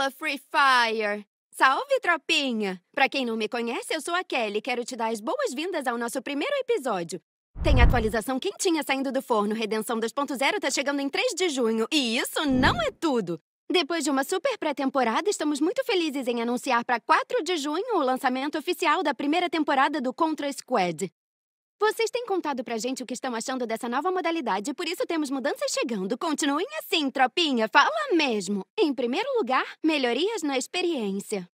Fala Free Fire! Salve, tropinha! Pra quem não me conhece, eu sou a Kelly. Quero te dar as boas-vindas ao nosso primeiro episódio. Tem atualização quentinha saindo do forno. Redenção 2.0 tá chegando em 3 de junho. E isso não é tudo! Depois de uma super pré-temporada, estamos muito felizes em anunciar para 4 de junho o lançamento oficial da primeira temporada do Contra Squad. Vocês têm contado pra gente o que estão achando dessa nova modalidade, por isso temos mudanças chegando. Continuem assim, tropinha, fala mesmo. Em primeiro lugar, melhorias na experiência.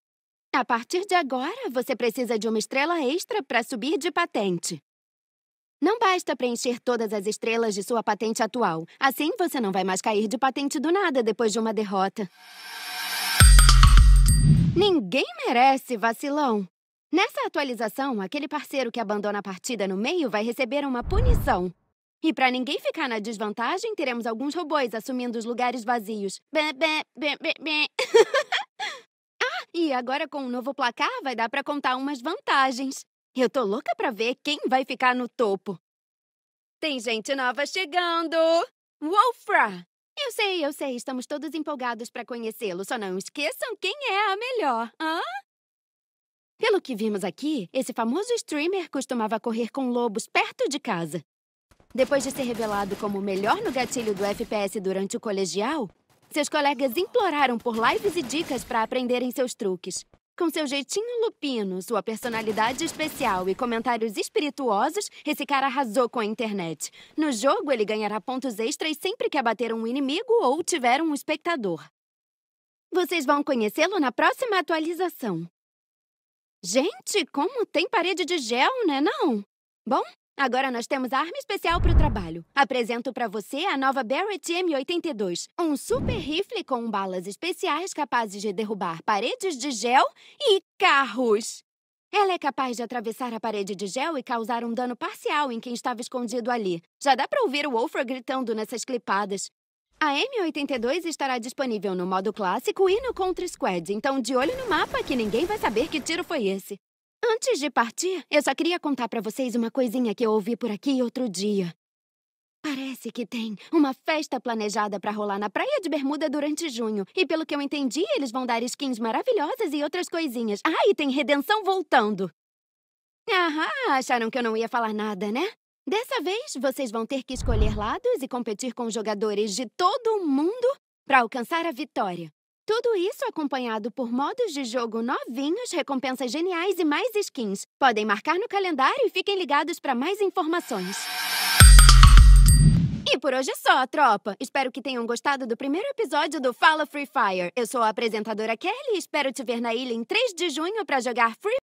A partir de agora, você precisa de uma estrela extra para subir de patente. Não basta preencher todas as estrelas de sua patente atual. Assim, você não vai mais cair de patente do nada depois de uma derrota. Ninguém merece, vacilão. Nessa atualização, aquele parceiro que abandona a partida no meio vai receber uma punição. E para ninguém ficar na desvantagem, teremos alguns robôs assumindo os lugares vazios. Bé, bé, bé, bé, bé. ah, e agora com o um novo placar vai dar para contar umas vantagens. Eu tô louca para ver quem vai ficar no topo. Tem gente nova chegando! Wolfra! Eu sei, eu sei, estamos todos empolgados para conhecê-lo, só não esqueçam quem é a melhor. Ah? Pelo que vimos aqui, esse famoso streamer costumava correr com lobos perto de casa. Depois de ser revelado como o melhor no gatilho do FPS durante o colegial, seus colegas imploraram por lives e dicas para aprenderem seus truques. Com seu jeitinho lupino, sua personalidade especial e comentários espirituosos, esse cara arrasou com a internet. No jogo, ele ganhará pontos extras sempre que abater um inimigo ou tiver um espectador. Vocês vão conhecê-lo na próxima atualização. Gente, como tem parede de gel, né não? Bom, agora nós temos a arma especial para o trabalho. Apresento para você a nova Barrett M82, um super rifle com balas especiais capazes de derrubar paredes de gel e carros. Ela é capaz de atravessar a parede de gel e causar um dano parcial em quem estava escondido ali. Já dá para ouvir o Wolfer gritando nessas clipadas. A M82 estará disponível no modo clássico e no Country Squad, então de olho no mapa que ninguém vai saber que tiro foi esse. Antes de partir, eu só queria contar para vocês uma coisinha que eu ouvi por aqui outro dia. Parece que tem uma festa planejada para rolar na Praia de Bermuda durante junho. E pelo que eu entendi, eles vão dar skins maravilhosas e outras coisinhas. Ah, e tem redenção voltando. Aham, acharam que eu não ia falar nada, né? Dessa vez, vocês vão ter que escolher lados e competir com jogadores de todo o mundo para alcançar a vitória. Tudo isso acompanhado por modos de jogo novinhos, recompensas geniais e mais skins. Podem marcar no calendário e fiquem ligados para mais informações. E por hoje é só, tropa. Espero que tenham gostado do primeiro episódio do Fala Free Fire. Eu sou a apresentadora Kelly e espero te ver na ilha em 3 de junho para jogar Free